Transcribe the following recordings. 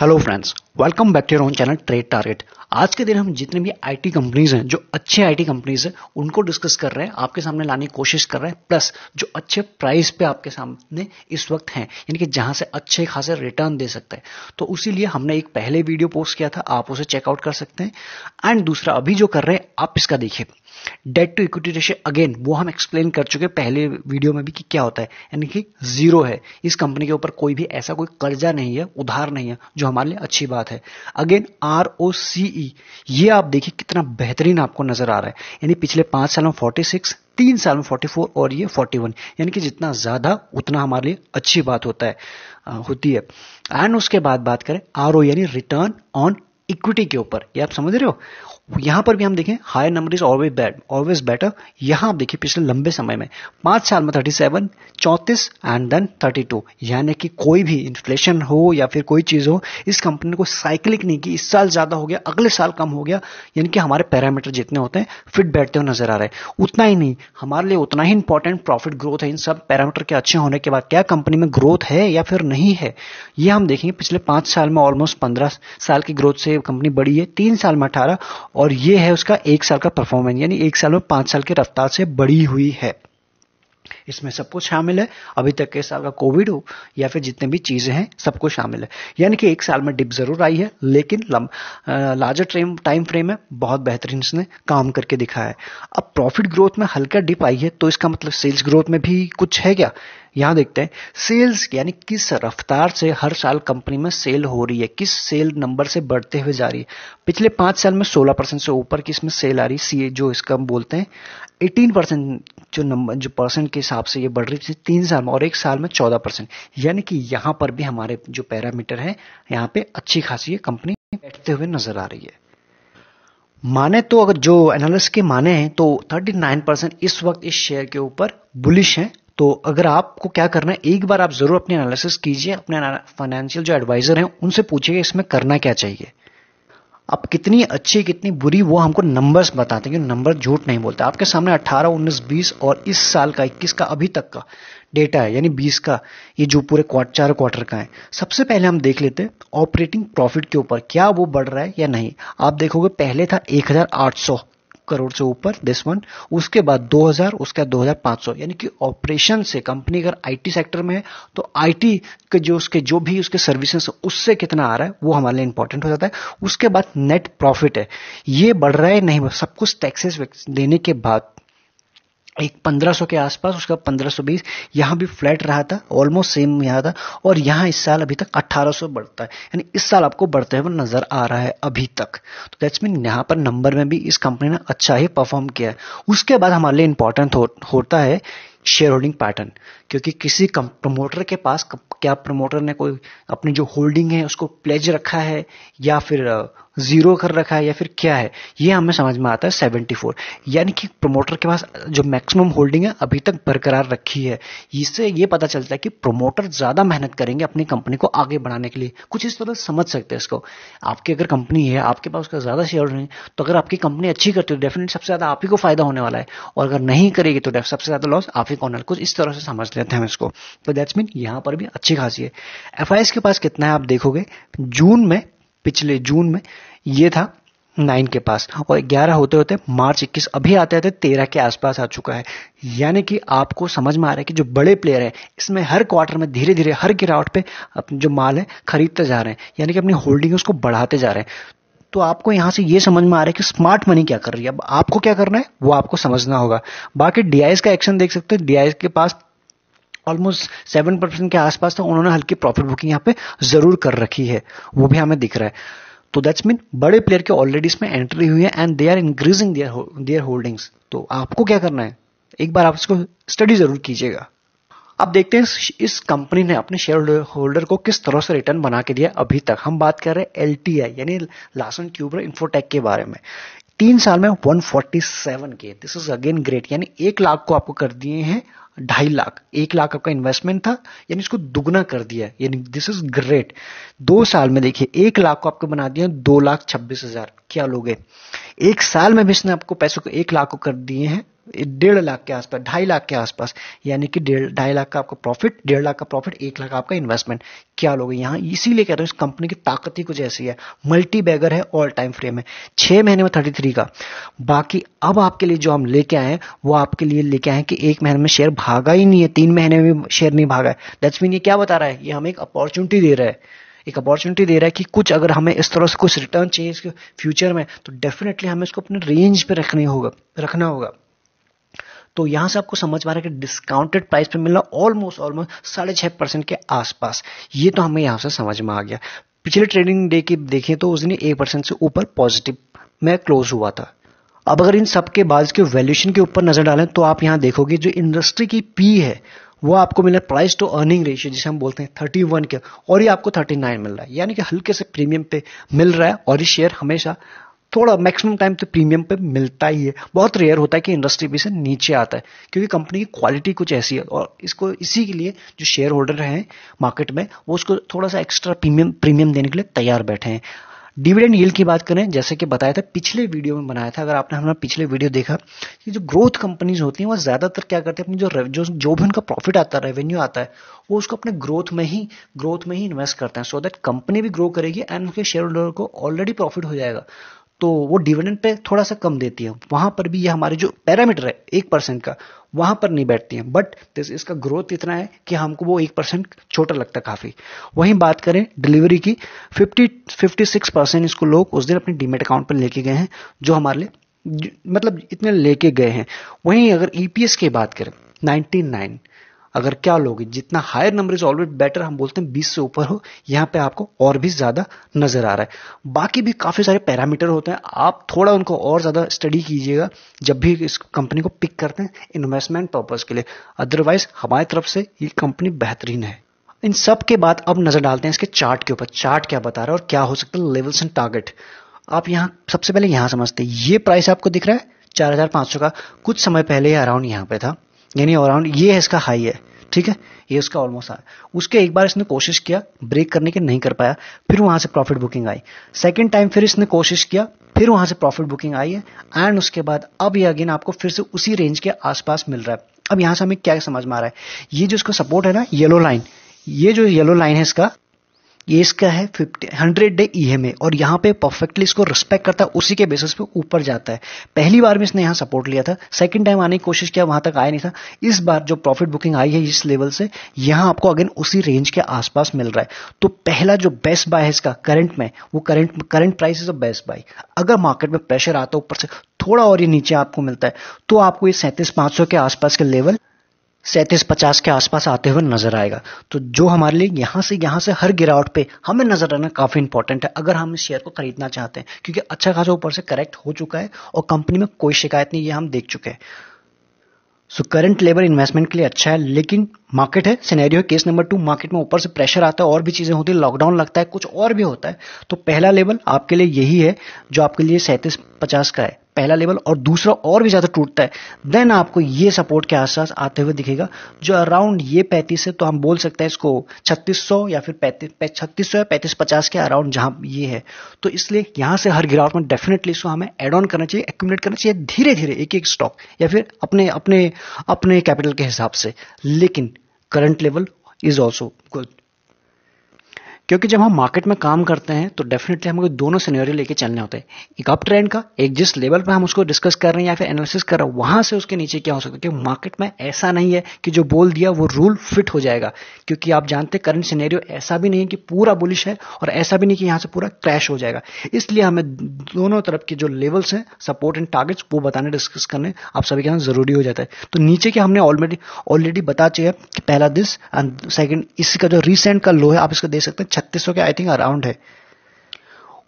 hello friends welcome back to your own channel trade target आज के दिन हम जितने भी आईटी कंपनीज हैं जो अच्छे आईटी कंपनीज हैं उनको डिस्कस कर रहे हैं आपके सामने लाने की कोशिश कर रहे हैं प्लस जो अच्छे प्राइस पे आपके सामने इस वक्त हैं यानी कि जहां से अच्छे खासे रिटर्न दे सकते हैं तो उसी लिए हमने एक पहले वीडियो पोस्ट किया था आप उसे चेकआउट कर सकते हैं एंड दूसरा अभी जो कर रहे हैं आप इसका देखिए debt to equity ratio again वो हम एक्सप्लेन कर चुके पहले वीडियो में भी कि क्या होता है यानी कि जीरो है इस कंपनी के ऊपर कोई भी ऐसा कोई कर्जा नहीं है उधार नहीं है जो हमारे लिए अच्छी बात है अगेन आर ओ सी ई ये आप देखिए कितना बेहतरीन आपको नजर आ रहा है यानी पिछले पांच साल में फोर्टी सिक्स तीन साल में फोर्टी फोर और ये फोर्टी वन यानी कि जितना ज्यादा उतना हमारे लिए अच्छी बात होता है होती है एंड उसके बाद बात करें आर ओ यानी रिटर्न ऑन इक्विटी के ऊपर ये आप समझ रहे हो यहां पर भी हम देखें higher number is always bad always better यहां आप देखिए पिछले लंबे समय में पांच साल में थर्टी सेवन चौंतीस एंड देन थर्टी टू यानी कि कोई भी इन्फ्लेशन हो या फिर कोई चीज हो इस कंपनी को साइकिलिक नहीं की इस साल ज्यादा हो गया अगले साल कम हो गया यानी कि हमारे पैरामीटर जितने होते हैं फिट बैठते हुए नजर आ रहे हैं उतना ही नहीं हमारे लिए उतना ही इंपॉर्टेंट प्रॉफिट ग्रोथ है इन सब पैरामीटर के अच्छे होने के बाद क्या कंपनी में ग्रोथ है या फिर नहीं है ये हम देखेंगे पिछले पांच साल में ऑलमोस्ट पंद्रह साल की ग्रोथ से कंपनी बढ़ी है तीन साल में अठारह और ये है उसका एक साल का परफॉर्मेंस यानी एक साल में पांच साल की रफ्तार से बढ़ी हुई है इसमें सब कुछ शामिल है अभी तक के साल का कोविड हो या फिर जितने भी चीज़ें हैं सब कुछ शामिल है यानी कि एक साल में डिप ज़रूर आई है लेकिन लम लार्जर ट्रेम टाइम फ्रेम है बहुत बेहतरीन इसने काम करके दिखाया है अब प्रॉफिट ग्रोथ में हल्का डिप आई है तो इसका मतलब सेल्स ग्रोथ में भी कुछ है क्या यहां देखते हैं सेल्स यानी किस रफ्तार से हर साल कंपनी में सेल हो रही है किस सेल नंबर से बढ़ते हुए जा रही है पिछले पांच साल में सोलह परसेंट से ऊपर की इसमें सेल आ रही सी जो इसका हम बोलते हैं 18 परसेंट जो नंबर जो परसेंट के हिसाब से ये बढ़ रही थी तीन साल में और एक साल में चौदह परसेंट यानी कि यहाँ पर भी हमारे जो पैरामीटर है यहाँ पे अच्छी खासी ये कंपनी बैठते हुए नजर आ रही है माने तो अगर जो एनालिस के माने हैं तो 39 परसेंट इस वक्त इस शेयर के ऊपर बुलिश हैं तो अगर आपको क्या करना है एक बार आप जरूर अपने एनालिसिस कीजिए अपने फाइनेंशियल जो एडवाइजर हैं उनसे पूछिए इसमें करना क्या चाहिए आप कितनी अच्छी कितनी बुरी वो हमको नंबर्स बताते हैं क्योंकि नंबर झूठ नहीं बोलते आपके सामने 18, 19, 20 और इस साल का 21 का अभी तक का डेटा है यानी 20 का ये जो पूरे क्वार्ट चार क्वार्टर का है सबसे पहले हम देख लेते हैं ऑपरेटिंग प्रॉफिट के ऊपर क्या वो बढ़ रहा है या नहीं आप देखोगे पहले था एक करोड़ से ऊपर दिस वन उसके बाद 2000 उसके बाद दो यानी कि ऑपरेशन से कंपनी अगर आईटी सेक्टर में है तो आईटी के जो उसके जो भी उसके सर्विसेज उससे कितना आ रहा है वो हमारे लिए इंपॉर्टेंट हो जाता है उसके बाद नेट प्रॉफिट है ये बढ़ रहा है नहीं सब कुछ टैक्सेस देने के बाद एक 1500 के आसपास उसका 1520 यहाँ भी फ्लैट रहा था ऑलमोस्ट सेम यहाँ था और यहाँ इस साल अभी तक 1800 बढ़ता है यानी इस साल आपको बढ़ते हुए नजर आ रहा है अभी तक तो दैट्स मीन यहाँ पर नंबर में भी इस कंपनी ने अच्छा ही परफॉर्म किया है उसके बाद हमारे लिए इंपॉर्टेंट हो, होता है शेयर होल्डिंग पैटर्न क्योंकि किसी प्रमोटर के पास क्या प्रमोटर ने कोई अपनी जो होल्डिंग है उसको प्लेज रखा है या फिर जीरो कर रखा है या फिर क्या है ये हमें समझ में आता है सेवेंटी फोर यानी कि प्रोमोटर के पास जो मैक्सिमम होल्डिंग है अभी तक बरकरार रखी है इससे ये पता चलता है कि प्रोमोटर ज़्यादा मेहनत करेंगे अपनी कंपनी को आगे बढ़ाने के लिए कुछ इस तरह समझ सकते हैं इसको आपकी अगर कंपनी है आपके पास उसका ज़्यादा शेयर नहीं तो अगर आपकी कंपनी अच्छी करती है डेफिनेट सबसे ज़्यादा आप ही को फ़ायदा होने वाला है और अगर नहीं करेगी तो सबसे ज़्यादा लॉस आप ही को कुछ इस तरह से समझ लेते हैं इसको तो दैट्स मीन यहां पर भी अच्छी खासी है एफ के पास कितना है आप देखोगे जून में पिछले जून में ये था नाइन के पास और ग्यारह होते होते मार्च इक्कीस अभी आते आते तेरह के आसपास आ चुका है यानी कि आपको समझ में आ रहा है कि जो बड़े प्लेयर हैं इसमें हर क्वार्टर में धीरे धीरे हर गिरावट पे अपने जो माल है खरीदते जा रहे हैं यानी कि अपनी होल्डिंग उसको बढ़ाते जा रहे हैं तो आपको यहाँ से ये समझ में आ रहा है कि स्मार्ट मनी क्या कर रही है अब आपको क्या करना है वो आपको समझना होगा बाकी डीआईएस का एक्शन देख सकते हैं डीआईएस के पास ऑलमोस्ट सेवन परसेंट के आसपास तो उन्होंने हल्की प्रॉफिट बुकिंग यहाँ पे जरूर कर रखी है वो भी हमें दिख रहा है तो दैट्स मीन बड़े प्लेयर के ऑलरेडी इसमें एंट्री हुई है and they are increasing their their holdings तो आपको क्या करना है एक बार आप इसको स्टडी जरूर कीजिएगा अब देखते हैं इस कंपनी ने अपने शेयर होल्डर को किस तरह से रिटर्न बना के दिया अभी तक हम बात कर रहे हैं एल टी आई यानी लासन ट्यूबर इन्फोटेक के बारे में तीन साल में 147 के दिस इज अगेन ग्रेट यानी एक लाख को आपको कर दिए हैं ढाई लाख एक लाख आपका इन्वेस्टमेंट था यानी इसको दुगना कर दिया यानी दिस इज ग्रेट दो साल में देखिए एक लाख को आपको बना दिया दो लाख छब्बीस हजार क्या लोगे एक साल में भी इसने आपको पैसे को एक लाख को कर दिए हैं डेढ़ लाख के आसपास ढाई लाख के आसपास यानी कि डेढ़ ढाई लाख का आपका प्रॉफिट डेढ़ लाख का प्रॉफिट एक लाख आपका इन्वेस्टमेंट क्या लोग यहाँ इसीलिए कह रहे हैं इस कंपनी की ताकत ही कुछ ऐसी है मल्टी बैगर है ऑल टाइम फ्रेम है छह महीने में थर्टी थ्री का बाकी अब आपके लिए जो हम लेके आए हैं वो आपके लिए लेके आए हैं कि एक महीने में शेयर भागा ही नहीं है तीन महीने में शेयर नहीं भागा है दैट्स मीन ये क्या बता रहा है ये हमें एक अपॉर्चुनिटी दे रहा है एक अपॉर्चुनिटी दे रहा है कि कुछ अगर हमें इस तरह से कुछ रिटर्न चाहिए फ्यूचर में तो डेफिनेटली हमें इसको अपने रेंज पे रखने होगा रखना होगा तो यहां से आपको समझ पा रहा है कि डिस्काउंटेड प्राइस पे मिलना ऑलमोस्ट ऑलमोस्ट साढ़े छह परसेंट के आसपास ये तो हमें यहां से समझ में आ गया पिछले ट्रेडिंग डे की देखें तो उस दिन एक परसेंट से ऊपर पॉजिटिव में क्लोज हुआ था अब अगर इन सबके बाद के वैल्यूशन के ऊपर नजर डालें तो आप यहां देखोगे जो इंडस्ट्री की पी है वो आपको मिला प्राइस टू अर्निंग रेशियो जिसे हम बोलते हैं थर्टी वन के और ये आपको थर्टी नाइन मिल रहा है यानी कि हल्के से प्रीमियम पे मिल रहा है और ये शेयर हमेशा थोड़ा मैक्सिमम टाइम तो प्रीमियम पे मिलता ही है बहुत रेयर होता है कि इंडस्ट्री भी से नीचे आता है क्योंकि कंपनी की क्वालिटी कुछ ऐसी है और इसको इसी के लिए जो शेयर होल्डर हैं मार्केट में वो उसको थोड़ा सा एक्स्ट्रा प्रीमियम प्रीमियम देने के लिए तैयार बैठे हैं डिविडेंड यील्ड की बात करें जैसे कि बताया था पिछले वीडियो में बनाया था अगर आपने हमारा पिछले वीडियो देखा कि जो ग्रोथ कंपनीज होती हैं वो ज़्यादातर क्या करते हैं अपनी जो जो जो भी उनका प्रॉफिट आता है रेवेन्यू आता है वो उसको अपने ग्रोथ में ही ग्रोथ में ही इन्वेस्ट करते हैं सो दैट कंपनी भी ग्रो करेगी एंड उनके शेयर होल्डर को ऑलरेडी प्रॉफिट हो जाएगा तो वो डिविडेंड पे थोड़ा सा कम देती है वहां पर भी ये हमारे जो पैरामीटर है एक परसेंट का वहां पर नहीं बैठती है बट दिस इसका ग्रोथ इतना है कि हमको वो एक परसेंट छोटा लगता काफी वहीं बात करें डिलीवरी की फिफ्टी फिफ्टी सिक्स परसेंट इसको लोग उस दिन अपने डीमेट अकाउंट पर लेके गए हैं जो हमारे लिए मतलब इतने लेके गए हैं वहीं अगर ईपीएस e की बात करें नाइनटी अगर क्या लोगे जितना higher number is always better हम बोलते हैं 20 से ऊपर हो यहाँ पे आपको और भी ज़्यादा नज़र आ रहा है बाकी भी काफ़ी सारे पैरामीटर होते हैं आप थोड़ा उनको और ज़्यादा स्टडी कीजिएगा जब भी इस कंपनी को पिक करते हैं इन्वेस्टमेंट पर्पज़ के लिए अदरवाइज हमारी तरफ से ये कंपनी बेहतरीन है इन सब के बाद अब नज़र डालते हैं इसके चार्ट के ऊपर चार्ट क्या बता रहा है और क्या हो सकता है लेवल्स एंड टारगेट आप यहाँ सबसे पहले यहाँ समझते हैं ये प्राइस आपको दिख रहा है चार हजार सौ का कुछ समय पहले अराउंड यहाँ पे था यानी अराउंड ये है इसका हाई है ठीक है ये उसका ऑलमोस्ट आया उसके एक बार इसने कोशिश किया ब्रेक करने की नहीं कर पाया फिर वहां से प्रॉफिट बुकिंग आई सेकेंड टाइम फिर इसने कोशिश किया फिर वहां से प्रॉफिट बुकिंग आई है एंड उसके बाद अब ये अगेन आपको फिर से उसी रेंज के आसपास मिल रहा है अब यहां से हमें क्या समझ में आ रहा है ये जो इसका सपोर्ट है ना येलो लाइन ये जो येलो लाइन है इसका ये इसका है फिफ्टी हंड्रेड डे ई और यहाँ पे परफेक्टली इसको रिस्पेक्ट करता है उसी के बेसिस पे ऊपर जाता है पहली बार में इसने यहाँ सपोर्ट लिया था सेकंड टाइम आने की कोशिश किया वहां तक आया नहीं था इस बार जो प्रॉफिट बुकिंग आई है इस लेवल से यहाँ आपको अगेन उसी रेंज के आसपास मिल रहा है तो पहला जो बेस्ट बाय है इसका करंट में वो current current price is a best buy अगर मार्केट में प्रेशर आता है ऊपर से थोड़ा और ये नीचे आपको मिलता है तो आपको ये सैंतीस पांच सौ के आसपास के लेवल सैंतीस पचास के आसपास आते हुए नजर आएगा तो जो हमारे लिए यहाँ से यहाँ से हर गिरावट पे हमें नजर आना काफी इंपॉर्टेंट है अगर हम इस शेयर को खरीदना चाहते हैं क्योंकि अच्छा खासा ऊपर से करेक्ट हो चुका है और कंपनी में कोई शिकायत नहीं ये हम देख चुके हैं सो करंट लेबर इन्वेस्टमेंट के लिए अच्छा है लेकिन मार्केट है scenario case number two market में ऊपर से प्रेशर आता है और भी चीज़ें होती है लॉकडाउन लगता है कुछ और भी होता है तो पहला लेवल आपके लिए यही है जो आपके लिए सैंतीस पचास का है पहला लेवल और दूसरा और भी ज़्यादा टूटता है देन आपको ये सपोर्ट के आसपास आते हुए दिखेगा जो अराउंड ये पैंतीस है तो हम बोल सकते हैं इसको छत्तीस सौ या फिर पैंतीस छत्तीस सौ या पैंतीस पचास के अराउंड जहां ये है तो इसलिए यहां से हर गिरावट में डेफिनेटली इसको हमें एड ऑन करना चाहिए एक्यूमलेट करना चाहिए धीरे धीरे एक एक स्टॉक या फिर अपने अपने अपने कैपिटल के हिसाब से लेकिन current level is also good क्योंकि जब हम मार्केट में काम करते हैं तो डेफिनेटली हमको दोनों सिनेरियो लेके चलने होते हैं एक अप ट्रेंड का एक जिस लेवल पर हम उसको डिस्कस कर रहे हैं या फिर एनालिसिस कर रहे हैं वहां से उसके नीचे क्या हो सकता है क्योंकि मार्केट में ऐसा नहीं है कि जो बोल दिया वो रूल फिट हो जाएगा क्योंकि आप जानते करंट सिनेरियो ऐसा भी नहीं है कि पूरा बुलिश है और ऐसा भी नहीं कि यहाँ से पूरा क्रैश हो जाएगा इसलिए हमें दोनों तरफ के जो लेवल्स हैं सपोर्ट एंड टारगेट्स वो बताने डिस्कस करने आप सभी के साथ जरूरी हो जाता है तो नीचे के हमने ऑलरेडी ऑलरेडी बता चाहिए कि पहला दिस एंड सेकेंड इसका जो रिसेंट का लो है आप इसका दे सकते हैं छत्तीस सौ के आई थिंक अराउंड है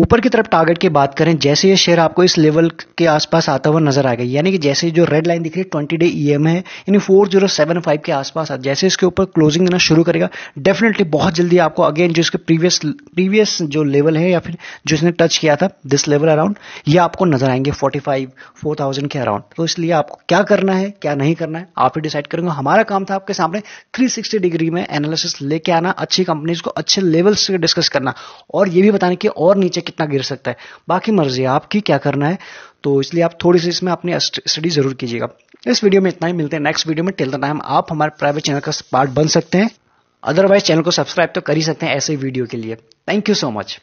ऊपर की तरफ टारगेट की बात करें जैसे ये शेयर आपको इस लेवल के आसपास आता हुआ नजर आएगा यानी कि जैसे जो रेड लाइन दिख रही है ट्वेंटी डे ई है यानी फोर जीरो सेवन फाइव के आसपास जैसे इसके ऊपर क्लोजिंग देना शुरू करेगा डेफिनेटली बहुत जल्दी आपको अगेन जो इसके प्रीवियस प्रीवियस जो लेवल है या फिर जो इसने टच किया था दिस लेवल अराउंड ये आपको नजर आएंगे फोर्टी फाइव फोर थाउजेंड के अराउंड तो इसलिए आपको क्या करना है क्या नहीं करना है आप ही डिसाइड करेंगे हमारा काम था आपके सामने थ्री सिक्सटी डिग्री में एनालिसिस लेके आना अच्छी कंपनीज को अच्छे लेवल्स से डिस्कस करना और ये भी बताने की और नीचे कितना गिर सकता है बाकी मर्जी है आपकी क्या करना है तो इसलिए आप थोड़ी सी इसमें अपनी स्टडी जरूर कीजिएगा इस वीडियो में इतना ही मिलते हैं नेक्स्ट वीडियो में टेल द टाइम आप हमारे प्राइवेट चैनल का पार्ट बन सकते हैं अदरवाइज चैनल को सब्सक्राइब तो कर ही सकते हैं ऐसे वीडियो के लिए थैंक यू सो मच